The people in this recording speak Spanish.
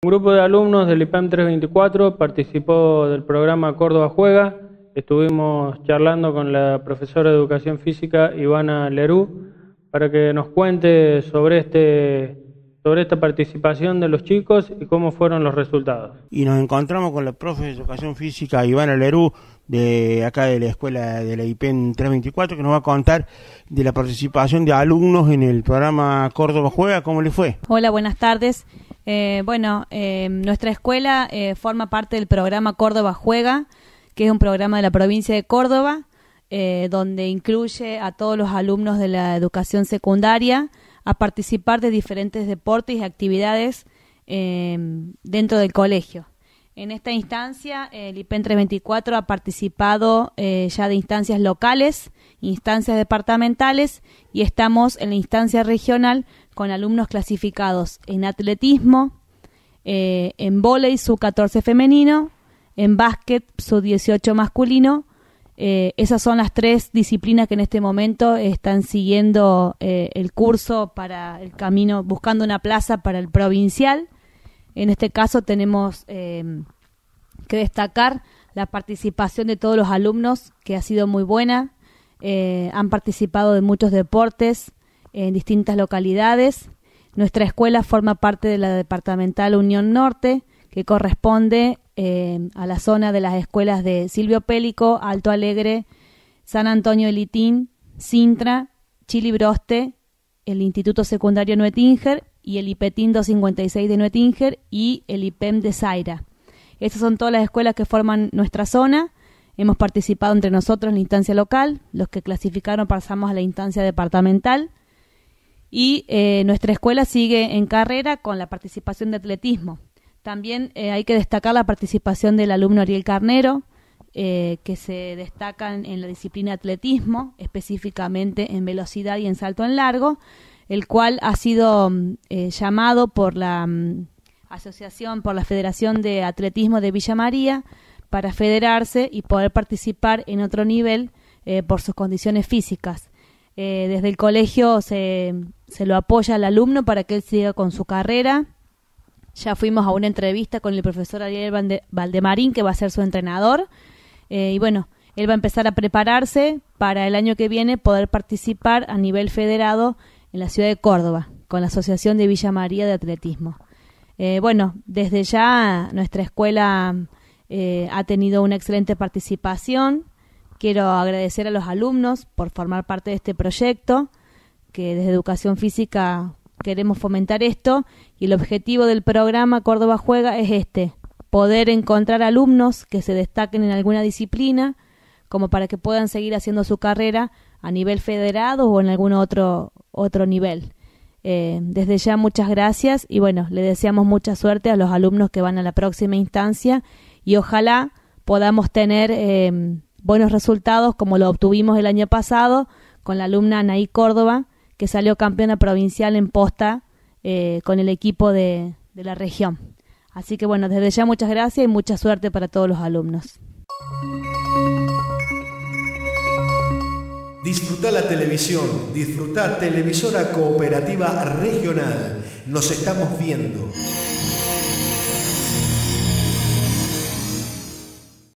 Un grupo de alumnos del IPAM 324 participó del programa Córdoba Juega. Estuvimos charlando con la profesora de Educación Física Ivana Lerú para que nos cuente sobre este sobre esta participación de los chicos y cómo fueron los resultados. Y nos encontramos con la profe de Educación Física Ivana Lerú de acá de la escuela de la IPEN 324 que nos va a contar de la participación de alumnos en el programa Córdoba Juega, cómo le fue. Hola, buenas tardes. Eh, bueno, em, nuestra escuela eh, forma parte del programa Córdoba Juega, que es un programa de la provincia de Córdoba, eh, donde incluye a todos los alumnos de la educación secundaria a participar de diferentes deportes y actividades em, dentro del colegio. En esta instancia, el IPEN 324 ha participado ya de instancias locales, instancias departamentales y estamos en la instancia regional con alumnos clasificados en atletismo, eh, en vóley su 14 femenino, en básquet su 18 masculino. Eh, esas son las tres disciplinas que en este momento están siguiendo eh, el curso para el camino, buscando una plaza para el provincial. En este caso tenemos que destacar la participación de todos los alumnos, que ha sido muy buena. han participado de muchos deportes, en distintas localidades. Nuestra escuela forma parte de la departamental Unión Norte, que corresponde eh, a la zona de las escuelas de Silvio Pélico, Alto Alegre, San Antonio Elitín, Sintra, Chilibroste, el Instituto Secundario Nuetinger y el IPETIN 256 de Nuetinger y el IPEM de Zaira. Estas son todas las escuelas que forman nuestra zona. Hemos participado entre nosotros en la instancia local, los que clasificaron pasamos a la instancia departamental y eh, nuestra escuela sigue en carrera con la participación de atletismo. También eh, hay que destacar la participación del alumno Ariel Carnero, eh, que se destacan en la disciplina de atletismo, específicamente en velocidad y en salto en largo, el cual ha sido mm, llamado por la mm, Asociación, por la Federación de Atletismo de Villa María, para federarse y poder participar en otro nivel por sus condiciones físicas. Eh, desde el colegio se, se lo apoya al alumno para que él siga con su carrera. Ya fuimos a una entrevista con el profesor Ariel Valdemarín, que va a ser su entrenador. Eh, y bueno, él va a empezar a prepararse para el año que viene poder participar a nivel federado en la ciudad de Córdoba, con la Asociación de Villa María de Atletismo. Eh, bueno, desde ya nuestra escuela ha tenido una excelente participación. Quiero agradecer a los alumnos por formar parte de este proyecto, que desde Educación Física queremos fomentar esto y el objetivo del programa Córdoba Juega es este, poder encontrar alumnos que se destaquen en alguna disciplina como para que puedan seguir haciendo su carrera a nivel federado o en algún otro, otro nivel. Eh, desde ya muchas gracias y bueno, le deseamos mucha suerte a los alumnos que van a la próxima instancia y ojalá podamos tener em, buenos resultados como lo obtuvimos el año pasado con la alumna Anaí Córdoba, que salió campeona provincial en posta eh, con el equipo de, la región. Así que bueno, desde ya muchas gracias y mucha suerte para todos los alumnos. Disfruta la televisión, disfruta Televisora Cooperativa Regional. Nos estamos viendo.